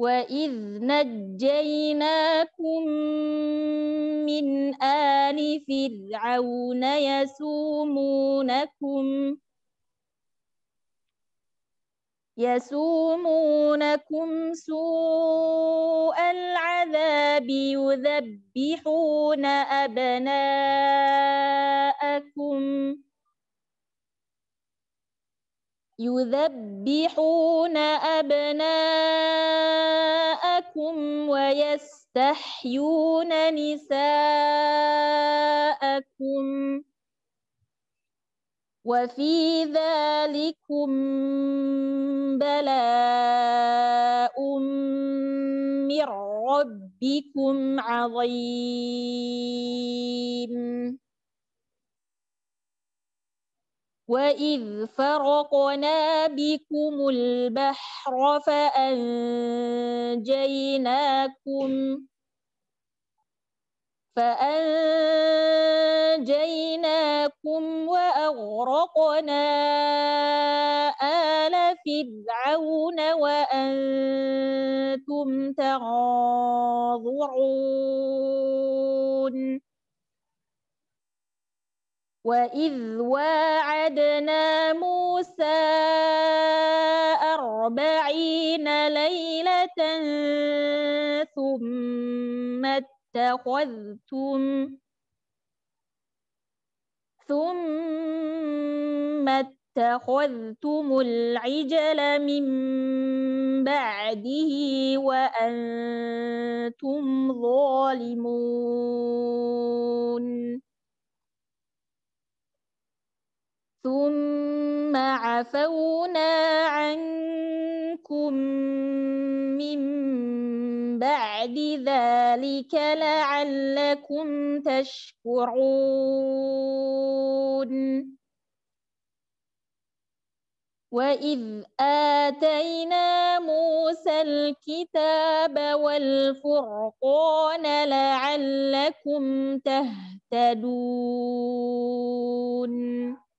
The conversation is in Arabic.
وإذ نجيناكم من آل فرعون يسومونكم يسومونكم سوء العذاب يذبحون أبناءكم يذبحون أبناءكم ويستحيون نساءكم وفي ذلكم بلاء من ربكم عظيم وإذ فرقنا بكم البحر فأنجيناكم فأنجيناكم وأغرقنا آل فرعون وأنتم تنظرون وإذ واعدنا موسى أربعين ليلة ثم اتخذتم ثم اتخذتم العجل من بعده وأنتم ظالمون ثم عفونا عنكم من بعد ذلك لعلكم تشكرون وإذ آتينا موسى الكتاب والفرقان لعلكم تهتدون